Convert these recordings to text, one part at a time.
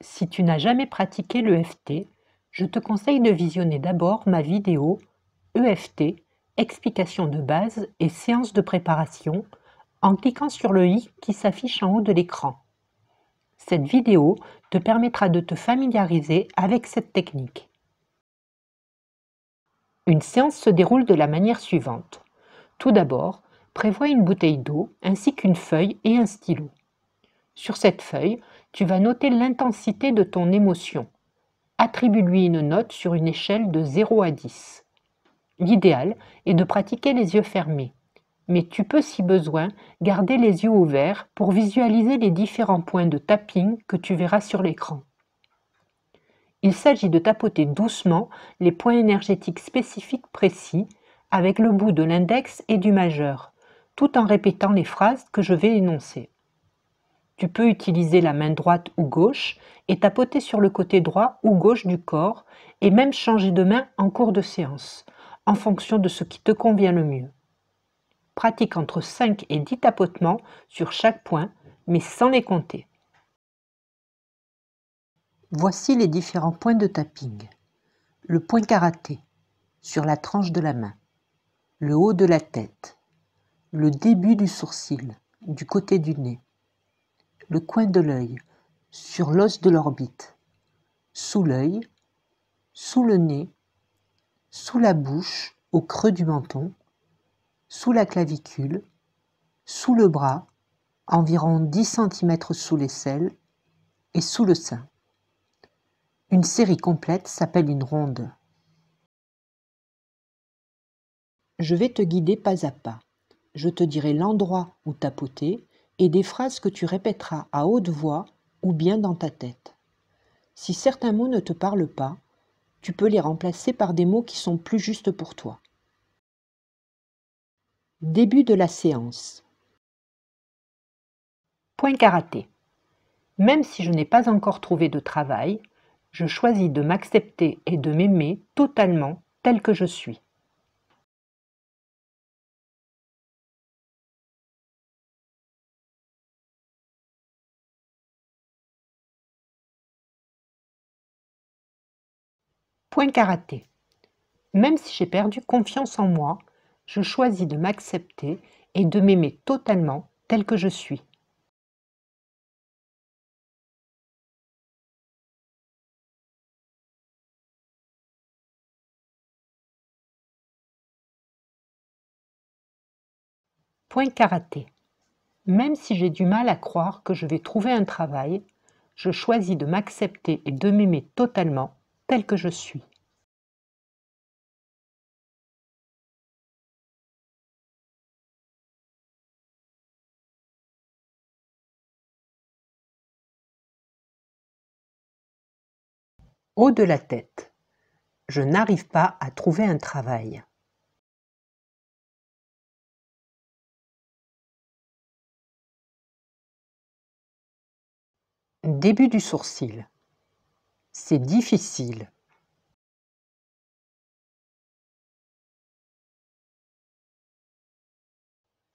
Si tu n'as jamais pratiqué l'EFT, je te conseille de visionner d'abord ma vidéo EFT, explication de base et séance de préparation en cliquant sur le i qui s'affiche en haut de l'écran. Cette vidéo te permettra de te familiariser avec cette technique. Une séance se déroule de la manière suivante. Tout d'abord, prévois une bouteille d'eau ainsi qu'une feuille et un stylo. Sur cette feuille, tu vas noter l'intensité de ton émotion. Attribue-lui une note sur une échelle de 0 à 10. L'idéal est de pratiquer les yeux fermés, mais tu peux si besoin garder les yeux ouverts pour visualiser les différents points de tapping que tu verras sur l'écran. Il s'agit de tapoter doucement les points énergétiques spécifiques précis avec le bout de l'index et du majeur, tout en répétant les phrases que je vais énoncer. Tu peux utiliser la main droite ou gauche et tapoter sur le côté droit ou gauche du corps et même changer de main en cours de séance, en fonction de ce qui te convient le mieux. Pratique entre 5 et 10 tapotements sur chaque point, mais sans les compter. Voici les différents points de tapping. Le point karaté, sur la tranche de la main, le haut de la tête, le début du sourcil, du côté du nez, le coin de l'œil, sur l'os de l'orbite, sous l'œil, sous le nez, sous la bouche, au creux du menton, sous la clavicule, sous le bras, environ 10 cm sous l'aisselle et sous le sein. Une série complète s'appelle une ronde. Je vais te guider pas à pas. Je te dirai l'endroit où tapoter et des phrases que tu répéteras à haute voix ou bien dans ta tête. Si certains mots ne te parlent pas, tu peux les remplacer par des mots qui sont plus justes pour toi. Début de la séance. Point karaté. Même si je n'ai pas encore trouvé de travail, je choisis de m'accepter et de m'aimer totalement tel que je suis. Point karaté. Même si j'ai perdu confiance en moi, je choisis de m'accepter et de m'aimer totalement tel que je suis. Point karaté. Même si j'ai du mal à croire que je vais trouver un travail, je choisis de m'accepter et de m'aimer totalement tel que je suis haut de la tête. Je n'arrive pas à trouver un travail. Début du sourcil c'est difficile.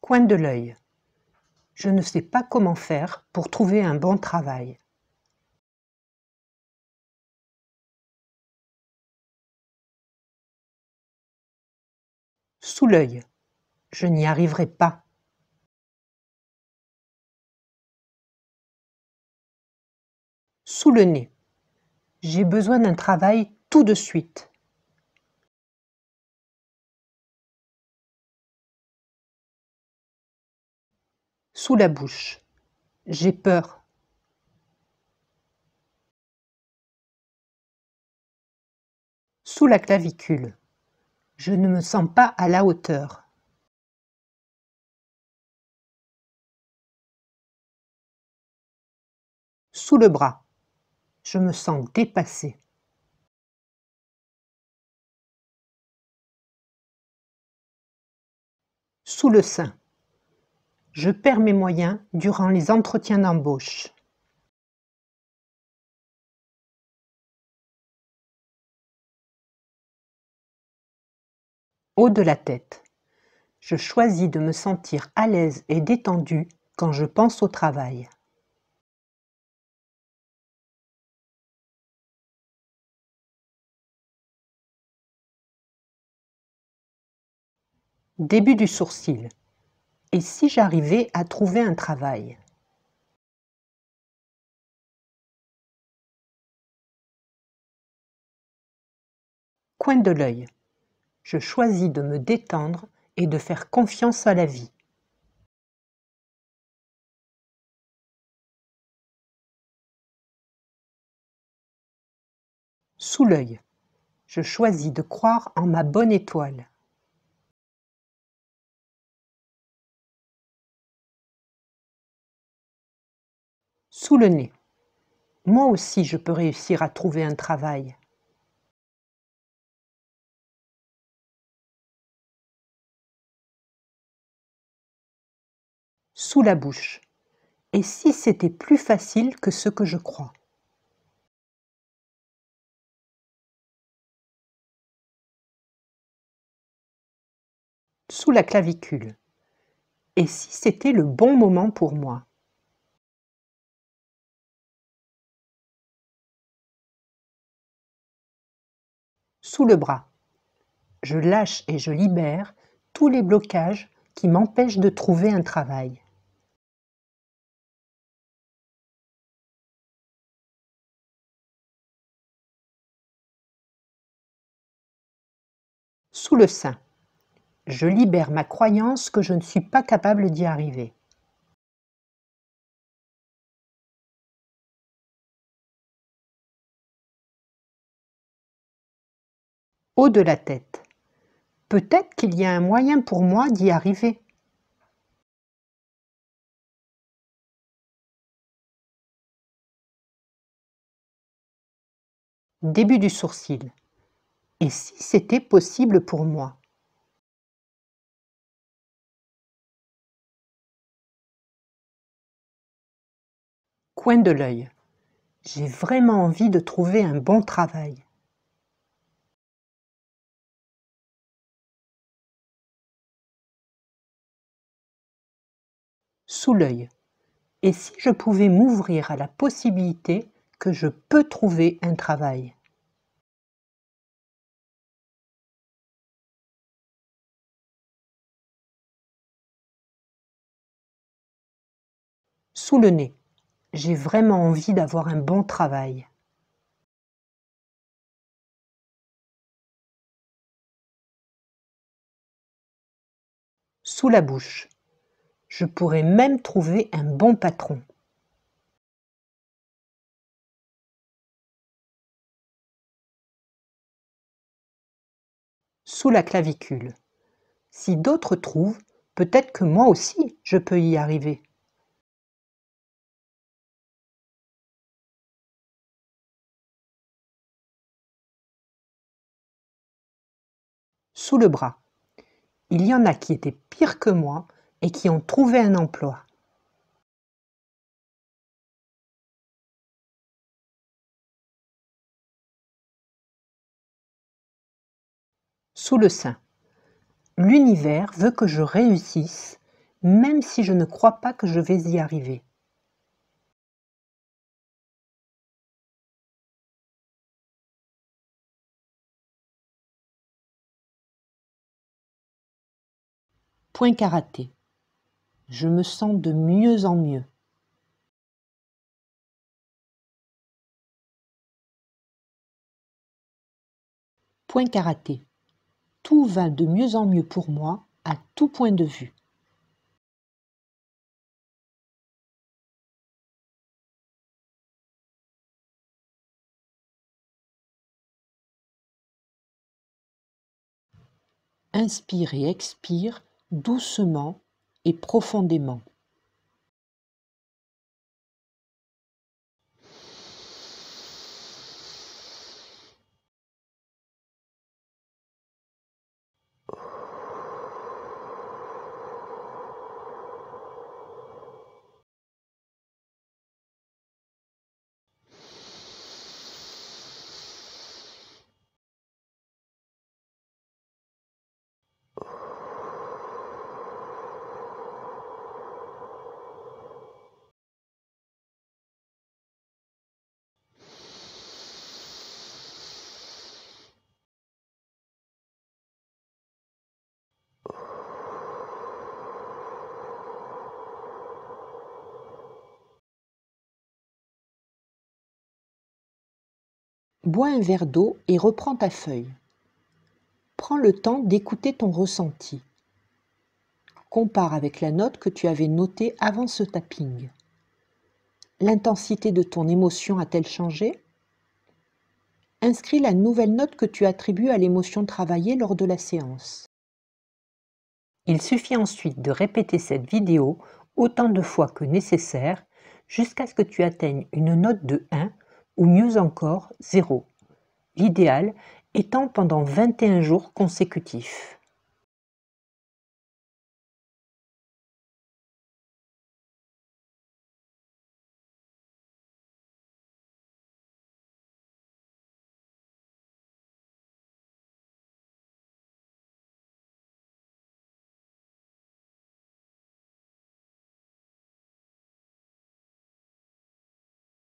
Coin de l'œil. Je ne sais pas comment faire pour trouver un bon travail. Sous l'œil. Je n'y arriverai pas. Sous le nez. J'ai besoin d'un travail tout de suite. Sous la bouche. J'ai peur. Sous la clavicule. Je ne me sens pas à la hauteur. Sous le bras. Je me sens dépassée. Sous le sein. Je perds mes moyens durant les entretiens d'embauche. Haut de la tête. Je choisis de me sentir à l'aise et détendue quand je pense au travail. Début du sourcil. Et si j'arrivais à trouver un travail Coin de l'œil. Je choisis de me détendre et de faire confiance à la vie. Sous l'œil. Je choisis de croire en ma bonne étoile. sous le nez. Moi aussi, je peux réussir à trouver un travail. Sous la bouche. Et si c'était plus facile que ce que je crois Sous la clavicule. Et si c'était le bon moment pour moi sous le bras. Je lâche et je libère tous les blocages qui m'empêchent de trouver un travail. Sous le sein, je libère ma croyance que je ne suis pas capable d'y arriver. de la tête. Peut-être qu'il y a un moyen pour moi d'y arriver. Début du sourcil. Et si c'était possible pour moi Coin de l'œil. J'ai vraiment envie de trouver un bon travail. sous l'œil. Et si je pouvais m'ouvrir à la possibilité que je peux trouver un travail Sous le nez, j'ai vraiment envie d'avoir un bon travail. Sous la bouche, je pourrais même trouver un bon patron. Sous la clavicule. Si d'autres trouvent, peut-être que moi aussi je peux y arriver. Sous le bras. Il y en a qui étaient pires que moi, et qui ont trouvé un emploi. Sous le sein. L'univers veut que je réussisse, même si je ne crois pas que je vais y arriver. Point karaté. Je me sens de mieux en mieux. Point karaté. Tout va de mieux en mieux pour moi à tout point de vue. Inspire et expire doucement et profondément. Bois un verre d'eau et reprends ta feuille. Prends le temps d'écouter ton ressenti. Compare avec la note que tu avais notée avant ce tapping. L'intensité de ton émotion a-t-elle changé Inscris la nouvelle note que tu attribues à l'émotion travaillée lors de la séance. Il suffit ensuite de répéter cette vidéo autant de fois que nécessaire jusqu'à ce que tu atteignes une note de 1 ou mieux encore zéro, l'idéal étant pendant 21 jours consécutifs.